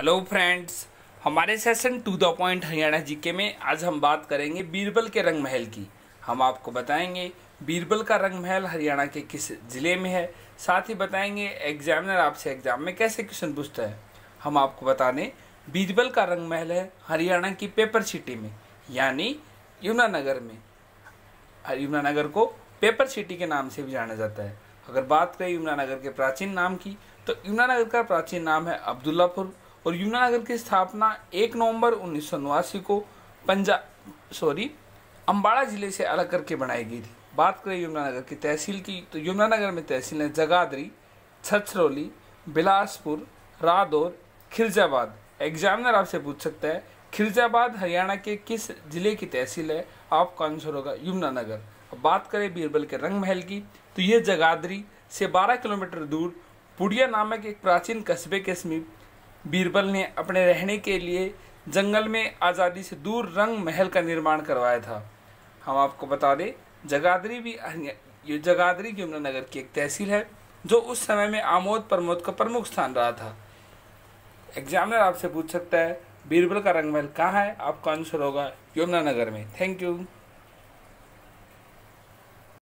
hello friends हमारे session to the point Haryana GK में आज हम बात करेंगे बीरबल के रंग महल की हम आपको बताएंगे बीरबल का रंग महल हरियाणा के किस ज़िले में है साथ ही बताएंगे एग्जामिनर आपसे एग्जाम में कैसे क्वेश्चन पूछता है हम आपको बता दें बीरबल का रंग महल है हरियाणा की पेपर सिटी में यानी यमुनानगर में यमुनानगर को पेपर सिटी के नाम से भी जाना जाता है अगर बात करें यमुनानगर के प्राचीन नाम की तो यमुनानगर का प्राचीन नाम है अब्दुल्लापुर और यमुनानगर की स्थापना 1 नवंबर उन्नीस को पंजा सॉरी अम्बाड़ा जिले से अलग करके बनाई गई थी बात करें यमुनानगर की तहसील की तो यमुनानगर में तहसील है जगाधरी छछरौली बिलासपुर रादौर खिरजाबाद एग्जामिनर आपसे पूछ सकता है खिरजाबाद हरियाणा के किस जिले की तहसील है आपका आंसर होगा यमुनानगर अब बात करें बीरबल के रंग महल की तो ये जगाधरी से 12 किलोमीटर दूर पुड़िया नामक एक प्राचीन कस्बे के समीप बीरबल ने अपने रहने के लिए जंगल में आज़ादी से दूर रंग महल का निर्माण करवाया था हम आपको बता दें जगाधरी भी ये जगाधरी यमुनानगर की एक तहसील है जो उस समय में आमोद प्रमोद का प्रमुख स्थान रहा था एग्जामिनर आपसे पूछ सकता है बीरबल का रंगमहल कहाँ है आपका आंसर होगा यमुनानगर में थैंक यू